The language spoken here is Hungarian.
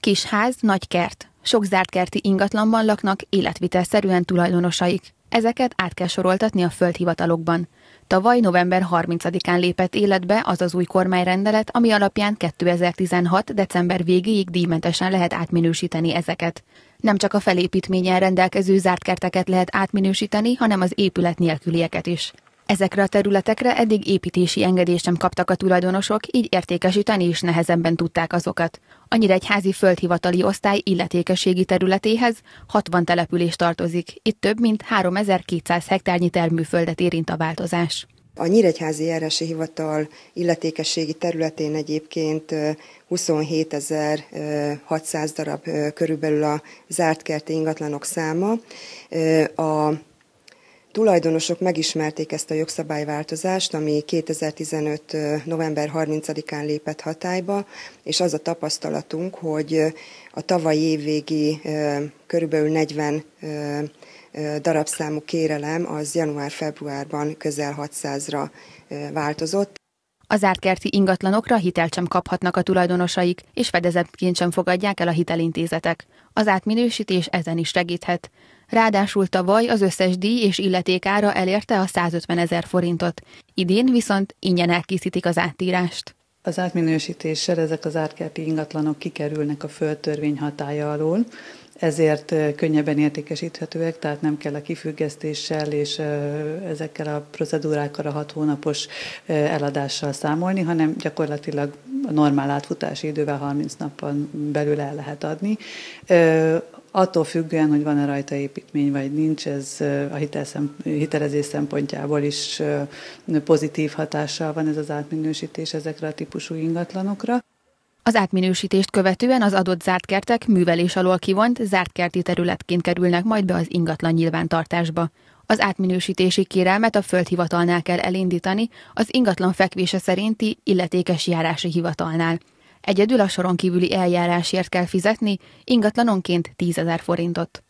Kis ház, nagy kert. Sok zárt kerti ingatlanban laknak életvitelszerűen tulajdonosaik. Ezeket át kell soroltatni a földhivatalokban. Tavaly november 30-án lépett életbe az az új kormányrendelet, ami alapján 2016. december végéig díjmentesen lehet átminősíteni ezeket. Nem csak a felépítményen rendelkező zárt kerteket lehet átminősíteni, hanem az épület nélkülieket is. Ezekre a területekre eddig építési engedést nem kaptak a tulajdonosok, így értékesíteni is nehezebben tudták azokat. A Nyíregyházi Földhivatali Osztály illetékességi területéhez 60 település tartozik, itt több mint 3200 hektárnyi termőföldet érint a változás. A Nyíregyházi Járási Hivatal illetékességi területén egyébként 27.600 darab körülbelül a zárt kerti ingatlanok száma. A tulajdonosok megismerték ezt a jogszabályváltozást, ami 2015. november 30-án lépett hatályba, és az a tapasztalatunk, hogy a tavalyi évvégi körülbelül 40 darabszámú kérelem az január-februárban közel 600-ra változott. Az árkerti ingatlanokra hitelt sem kaphatnak a tulajdonosaik, és fedezetként sem fogadják el a hitelintézetek. Az átminősítés ezen is segíthet. Ráadásul tavaly az összes díj és illetékára elérte a 150 ezer forintot. Idén viszont ingyen elkészítik az átírást. Az átminősítéssel ezek az átkerti ingatlanok kikerülnek a földtörvény hatája alól, ezért könnyebben értékesíthetőek, tehát nem kell a kifüggesztéssel és ezekkel a procedúrákkal a hat hónapos eladással számolni, hanem gyakorlatilag normál átfutási idővel 30 napon belül el lehet adni. Attól függően, hogy van-e rajta építmény vagy nincs, ez a hitelezés szempontjából is pozitív hatással van ez az átminősítés ezekre a típusú ingatlanokra. Az átminősítést követően az adott zárt kertek művelés alól kivont zárt kerti területként kerülnek majd be az ingatlan nyilvántartásba. Az átminősítési kérelmet a földhivatalnál kell elindítani, az ingatlan fekvése szerinti illetékes járási hivatalnál. Egyedül a soron kívüli eljárásért kell fizetni, ingatlanonként 10 ezer forintot.